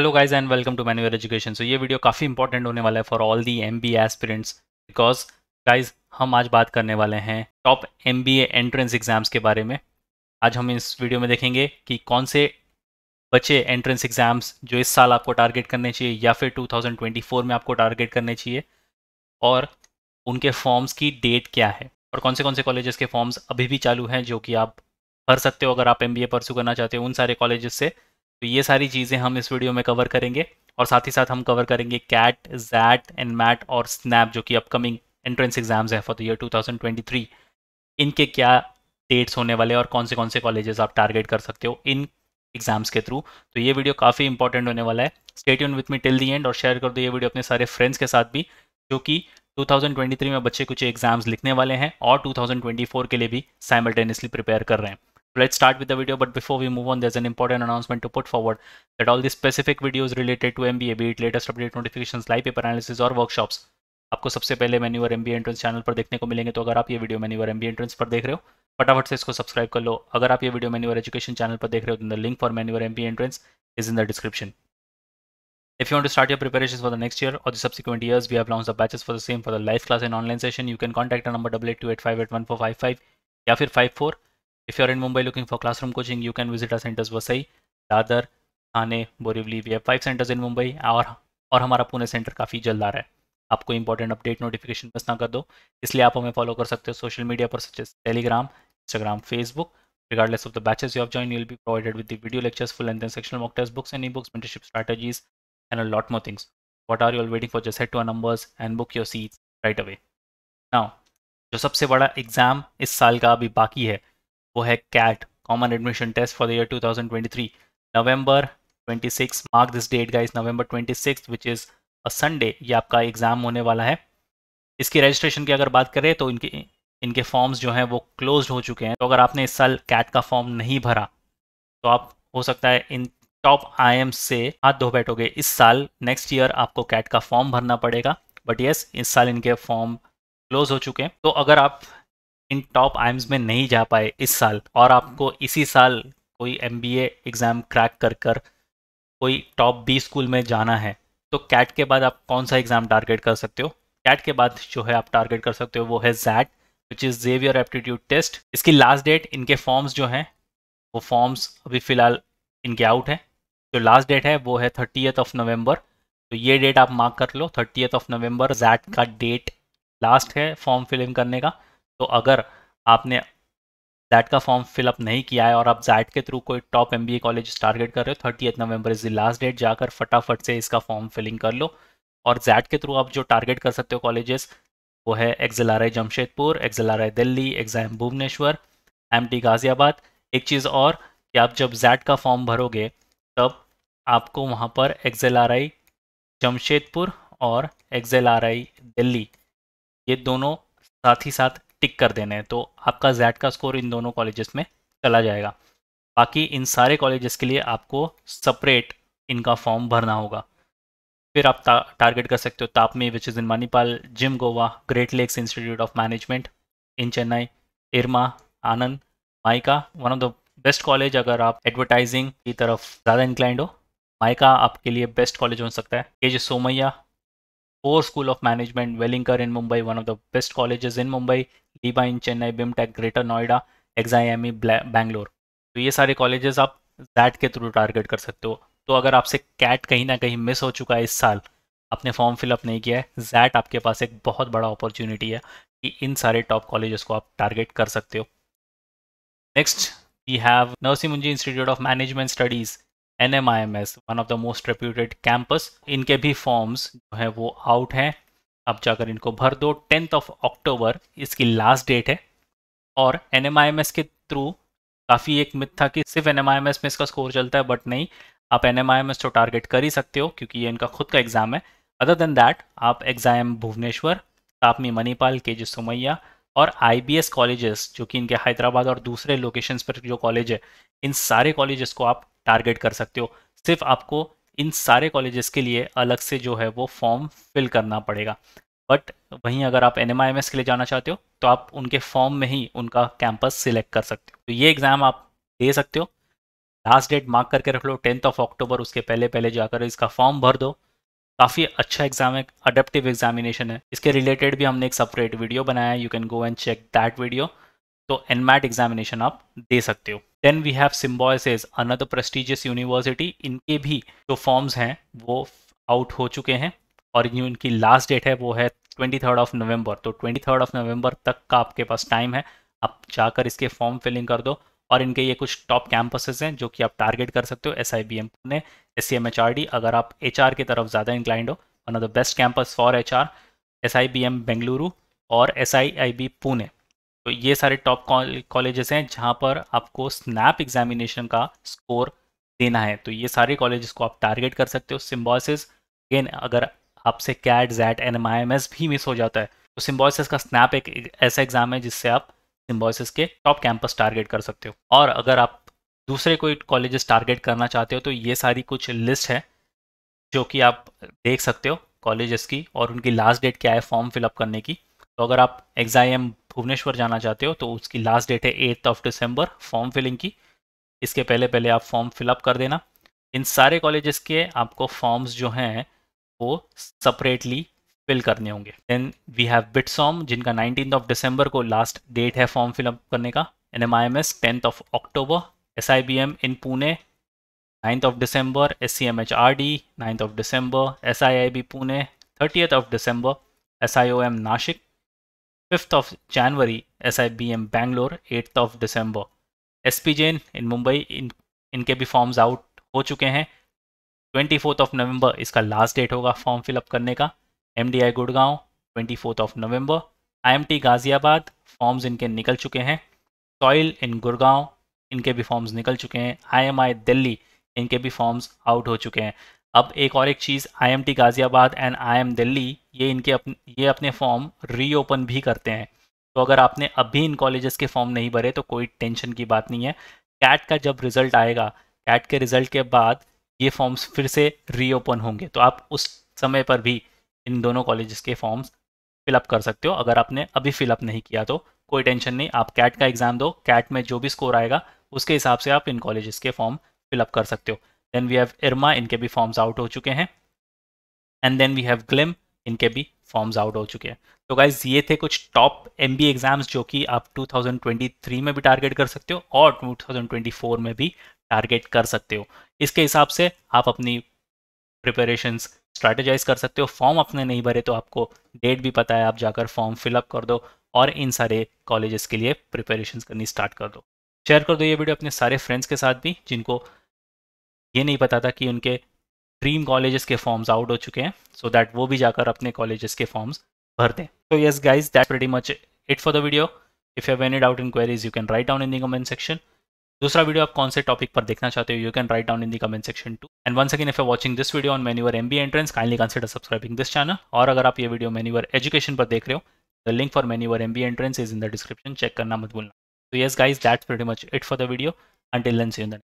Hello guys and welcome to manual education so ये video काफ़ी important होने वाला है for all the M B aspirants because guys हम आज बात करने वाले हैं top M B entrance exams के बारे में आज हम इस वीडियो में देखेंगे कि कौन से बचे एंट्रेंस एग्जाम्स जो इस साल आपको टारगेट करने चाहिए या फिर फोर में आपको टारगेट करने चाहिए और उनके फॉर्म्स की डेट क्या है और कौन से कौन से कॉलेजेस के फॉर्म्स अभी भी चालू हैं जो कि आप भर सकते हो अगर आप एम बी परसू करना चाहते हो उन सारे कॉलेजेस से तो ये सारी चीज़ें हम इस वीडियो में कवर करेंगे और साथ ही साथ हम कवर करेंगे कैट जैट एंड मैट और स्नैप जो कि अपकमिंग एंट्रेंस एग्जाम्स हैं फॉर द ईयर 2023 इनके क्या डेट्स होने वाले और कौन से कौन से कॉलेजेस आप टारगेट कर सकते हो इन एग्जाम्स के थ्रू तो ये वीडियो काफ़ी इंपॉर्टेंट होने वाला है स्टेट यून with me till the end और शेयर कर दो ये वीडियो अपने सारे फ्रेंड्स के साथ भी जो कि 2023 में बच्चे कुछ एग्जाम्स लिखने वाले हैं और 2024 के लिए भी साइमल्टेनियसली प्रिपेयर कर रहे हैं Let's start with the video, but before we move on, there's an important announcement to put forward that all the specific videos related to MBA, be it latest update notifications, live paper analysis और workshops आपको सबसे पहले menu और MB entrance channel पर देखने को मिलेंगे तो अगर आप ये वीडियो मेन्यू और एमबी एंट्रेंस पर देख रहे हो फटाफट से इसको सब्सक्राइब कर लो अगर आप ये वीडियो मेन्यू और एजुकेशन चैनल पर देख रहे हो तो द लिंक फॉर मेन्यू और MB entrance is in the description If you want to start your preparations for the next year or the subsequent years, we have launched the batches for the same for the live class and online session. You can contact our number 8828581455 या फिर 54 if you are in mumbai looking for classroom coaching you can visit our centers vasai dadar thane borivali we have five centers in mumbai our और हमारा Pune centre काफ़ी जल्द आ रहा है आपको important update notification miss ना कर दो इसलिए आप हमें फॉलो कर सकते हो सोशल मीडिया पर such Telegram Instagram Facebook regardless of the batches you have join will be provided with the video lectures full and sectional mock test books and e books mentorship strategies and a lot more things what are you'll waiting for just head to our numbers and book your seat right away now जो सबसे बड़ा exam इस साल का अभी बाकी है वो है CAT common admission test for the year 2023 November 26 mark this date guys November 26 which is a Sunday ये आपका एग्जाम होने वाला है इसकी रजिस्ट्रेशन की अगर बात करें तो इनके इनके फॉर्म्स जो हैं वो क्लोज हो चुके हैं तो अगर आपने इस साल कैट का फॉर्म नहीं भरा तो आप हो सकता है इन टॉप आई से हाथ धो बैठोगे इस साल नेक्स्ट ईयर आपको कैट का फॉर्म भरना पड़ेगा बट यस yes, इस साल इनके फॉर्म क्लोज हो चुके हैं तो अगर आप इन टॉप आइम्स में नहीं जा पाए इस साल और आपको इसी साल कोई एम एग्ज़ाम क्रैक कर कर कोई टॉप बी स्कूल में जाना है तो कैट के बाद आप कौन सा एग्ज़ाम टारगेट कर सकते हो कैट के बाद जो है आप टारगेट कर सकते हो वो है XAT which is Xavier aptitude test इसकी लास्ट डेट इनके फॉर्म्स जो हैं वो फॉर्म्स अभी फ़िलहाल इनके आउट हैं जो लास्ट डेट है वो है थर्टीथ ऑफ नवंबर तो ये डेट आप मार्क कर लो थर्टीथ ऑफ नवंबर जैट का डेट लास्ट है फॉर्म फिल इन करने का तो अगर आपने दैट का फॉर्म फिलअप नहीं किया है और आप जैट के थ्रू कोई टॉप एम कॉलेज टारगेट कर रहे हो thirty November is the last date जाकर फटाफट से इसका फॉर्म फिलिंग कर लो और जैट के थ्रू आप जो टारगेट कर सकते हो कॉलेजेस वो है XL R Jamshedpur XL R Delhi exam Bhubaneswar M Ghaziabad एक चीज़ और कि आप जब जैट का फॉर्म भरोगे तब आपको वहाँ पर एक्जल आर जमशेदपुर और एक्जल आर दिल्ली ये दोनों साथ ही साथ टिक कर देने हैं तो आपका जैट का स्कोर इन दोनों कॉलेजेस में चला जाएगा बाकी इन सारे कॉलेजेस के लिए आपको सेपरेट इनका फॉर्म भरना होगा फिर आप ता, टारगेट कर सकते हो TAPMI which is in Manipal GIM Goa Great Lakes Institute of Management in Chennai IRMA Anand MICA one of the best college अगर आप एडवर्टाइजिंग की तरफ ज़्यादा इंक्लाइंड हो माइका आपके लिए बेस्ट कॉलेज हो सकता है K J Somaiya Poor School of Management, Wellinkar in Mumbai, one of the best colleges in Mumbai, Liba in Chennai, BIMTech, Greater Noida exam Bangalore तो ये सारे कॉलेजेस आप दैट के थ्रू टारगेट कर सकते हो तो अगर आपसे कैट कहीं ना कहीं मिस हो चुका है इस साल आपने फॉर्म फिलअप नहीं किया है जैट आपके पास एक बहुत बड़ा अपॉर्चुनिटी है कि इन सारे टॉप कॉलेजेस को आप टारगेट कर सकते हो next we have Monjee Institute of Management Studies N M M I S one of the most reputed campus इनके भी फॉर्म्स जो है वो आउट हैं अब जाकर इनको भर दो टेंथ ऑफ अक्टूबर इसकी लास्ट डेट है और N M M I S के थ्रू काफ़ी एक मिथ था कि सिर्फ N M M I S में इसका स्कोर चलता है बट नहीं आप N M M I S तो टारगेट कर ही सकते हो क्योंकि ये इनका खुद का एग्ज़ाम है अदर देन दैट आप exam Bhubaneswar TAPMI Manipal K G Sumaiya और आई बी एस कॉलेजेस जो कि इनके हैदराबाद और दूसरे लोकेशंस पर जो कॉलेज है इन सारे कॉलेजेस को आप टारगेट कर सकते हो सिर्फ आपको इन सारे कॉलेजेस के लिए अलग से जो है वो फॉर्म फिल करना पड़ेगा बट वहीं अगर आप एन के लिए जाना चाहते हो तो आप उनके फॉर्म में ही उनका कैंपस सिलेक्ट कर सकते हो तो ये एग्ज़ाम आप दे सकते हो लास्ट डेट मार्क करके रख लो टेंथ ऑफ अक्टूबर उसके पहले पहले जाकर इसका फॉर्म भर दो काफ़ी अच्छा एग्जाम है अडेप्टिव एग्जामिनेशन है इसके रिलेटेड भी हमने एक सेपरेट वीडियो बनाया है you can go and check that video तो एनमैट एग्जामिनेशन आप दे सकते हो then we have Symbiosis another prestigious university इनके भी जो फॉर्म्स हैं वो आउट हो चुके हैं और जो इनकी लास्ट डेट है वो है ट्वेंटी थर्ड ऑफ नवंबर तो ट्वेंटी थर्ड ऑफ नवंबर तक का आपके पास टाइम है आप जाकर इसके फॉर्म फिलिंग कर दो और इनके ये कुछ टॉप कैंपसेस हैं जो कि आप टारगेट कर सकते हो S I B M Pune S C M H R D अगर आप एच आर की तरफ ज़्यादा इंक्लाइंड हो one of the best campus for H R S I B M Bengaluru और S I I B Pune तो ये सारे टॉप कॉलेजेस हैं जहाँ पर आपको स्नैप एग्जामिनेशन का स्कोर देना है तो ये सारे कॉलेजेस को आप टारगेट कर सकते हो सिम्बॉसिस अगेन अगर आपसे कैट जैट एन भी मिस हो जाता है तो सिम्बॉसिस का स्नैप एक ऐसा एग्जाम है जिससे आप सिम्बॉसिस के टॉप कैंपस टारगेट कर सकते हो और अगर आप दूसरे कोई कॉलेजेस टारगेट करना चाहते हो तो ये सारी कुछ लिस्ट है जो कि आप देख सकते हो कॉलेजेस की और उनकी लास्ट डेट क्या है फॉर्म फिलअप करने की तो अगर आप एग्जाम भुवनेश्वर जाना चाहते हो तो उसकी लास्ट डेट है eighth of December form filling की इसके पहले पहले आप फॉर्म फिलअप कर देना इन सारे कॉलेजेस के आपको फॉर्म्स जो हैं वो सपरेटली फिल करने होंगे देन वी हैव बिट्सॉम जिनका नाइनटीन ऑफ डिसम्बर को लास्ट डेट है फॉर्म फिलअप करने का N M I M S tenth of October S I B M in Pune ninth of December S C M H R D ninth of December S I I B Pune thirtieth of December S I O M Nashik 5th of January, SIBM Bangalore, 8th of December. S Jain in Mumbai इन इनके भी forms out हो चुके हैं twenty fourth of November इसका last date होगा form fill up करने का M D I Gurgaon twenty fourth of November I M T Ghaziabad forms इनके निकल चुके हैं सॉइल इन गुड़गांव इनके भी फॉर्म्स निकल चुके हैं आई एम आई दिल्ली इनके भी फॉर्म्स आउट हो चुके हैं अब एक और एक चीज़ IMT Ghaziabad and IM Delhi ये इनके अपन ये अपने फॉर्म रीओपन भी करते हैं तो अगर आपने अभी इन कॉलेजेस के फॉर्म नहीं भरे तो कोई टेंशन की बात नहीं है कैट का जब रिजल्ट आएगा कैट के रिजल्ट के बाद ये फॉर्म्स फिर से रीओपन होंगे तो आप उस समय पर भी इन दोनों कॉलेजेस के फॉर्म्स फिलअप कर सकते हो अगर आपने अभी फिलअप नहीं किया तो कोई टेंशन नहीं आप कैट का एग्ज़ाम दो कैट में जो भी स्कोर आएगा उसके हिसाब से आप इन कॉलेजेस के फॉर्म फिलअप कर सकते हो देन वी हैव इरमा इनके भी फॉर्म्स आउट हो चुके हैं and then we have GLIM इनके भी फॉर्म्स आउट हो चुके हैं तो गाइज ये थे कुछ टॉप एम एग्जाम्स जो कि आप 2023 में भी टारगेट कर सकते हो और 2024 में भी टारगेट कर सकते हो इसके हिसाब से आप अपनी प्रिपरेशन स्ट्रेटेजाइज कर सकते हो फॉर्म अपने नहीं भरे तो आपको डेट भी पता है आप जाकर फॉर्म फिलअप कर दो और इन सारे कॉलेजेस के लिए प्रिपरेशन करनी स्टार्ट कर दो शेयर कर दो ये वीडियो अपने सारे फ्रेंड्स के साथ भी जिनको ये नहीं पता था कि उनके ड्रीम कॉलेजेस के फॉर्म्स आउट हो चुके हैं सो so दैट वो भी जाकर अपने कॉलेजेस के फॉर्म्स भर दें तो yes guys that very much it for the video if have any doubt in queries you can write down in the comment section दूसरा वीडियो आप कौन से टॉपिक पर देखना चाहते हो you can write down in the comment section too and one second if you watching this video on menu or M B entrance kindly consider subscribing this channel और अगर आप ये वीडियो मेन्यूअर एजुकेशन पर देख रहे हो the link for menu or M B entrance is in the description check करना मत भूलना तो yes guys that's very much it for the video until